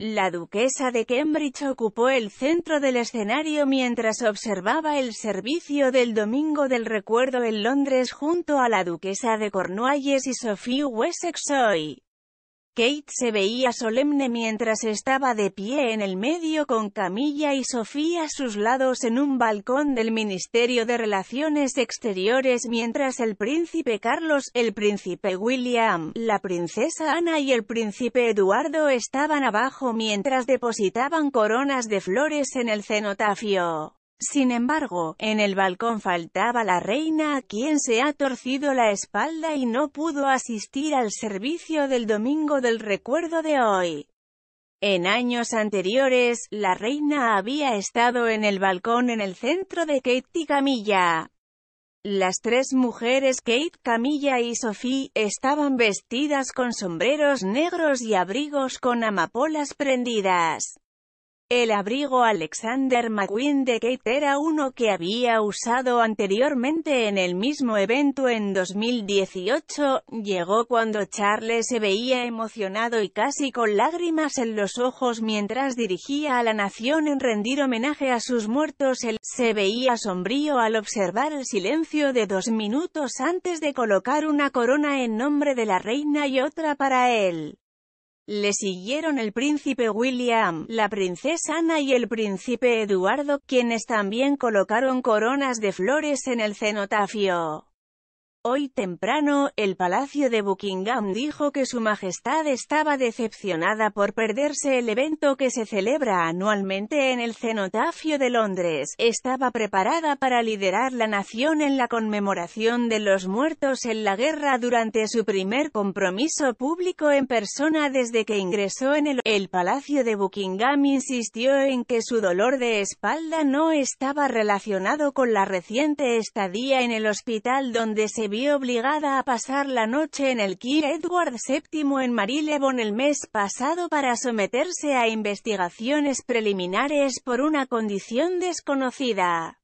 La duquesa de Cambridge ocupó el centro del escenario mientras observaba el servicio del Domingo del Recuerdo en Londres junto a la duquesa de Cornualles y Sophie Wessex hoy. Kate se veía solemne mientras estaba de pie en el medio con Camilla y Sofía a sus lados en un balcón del Ministerio de Relaciones Exteriores mientras el príncipe Carlos, el príncipe William, la princesa Ana y el príncipe Eduardo estaban abajo mientras depositaban coronas de flores en el cenotafio. Sin embargo, en el balcón faltaba la reina a quien se ha torcido la espalda y no pudo asistir al servicio del Domingo del Recuerdo de hoy. En años anteriores, la reina había estado en el balcón en el centro de Kate y Camilla. Las tres mujeres Kate, Camilla y Sophie, estaban vestidas con sombreros negros y abrigos con amapolas prendidas. El abrigo Alexander McQueen de Kate era uno que había usado anteriormente en el mismo evento en 2018, llegó cuando Charles se veía emocionado y casi con lágrimas en los ojos mientras dirigía a la nación en rendir homenaje a sus muertos. Él se veía sombrío al observar el silencio de dos minutos antes de colocar una corona en nombre de la reina y otra para él. Le siguieron el príncipe William, la princesa Ana y el príncipe Eduardo, quienes también colocaron coronas de flores en el cenotafio. Hoy temprano, el Palacio de Buckingham dijo que su majestad estaba decepcionada por perderse el evento que se celebra anualmente en el cenotafio de Londres. Estaba preparada para liderar la nación en la conmemoración de los muertos en la guerra durante su primer compromiso público en persona desde que ingresó en el, el Palacio de Buckingham insistió en que su dolor de espalda no estaba relacionado con la reciente estadía en el hospital donde se vio obligada a pasar la noche en el King Edward VII en Marylebone el mes pasado para someterse a investigaciones preliminares por una condición desconocida.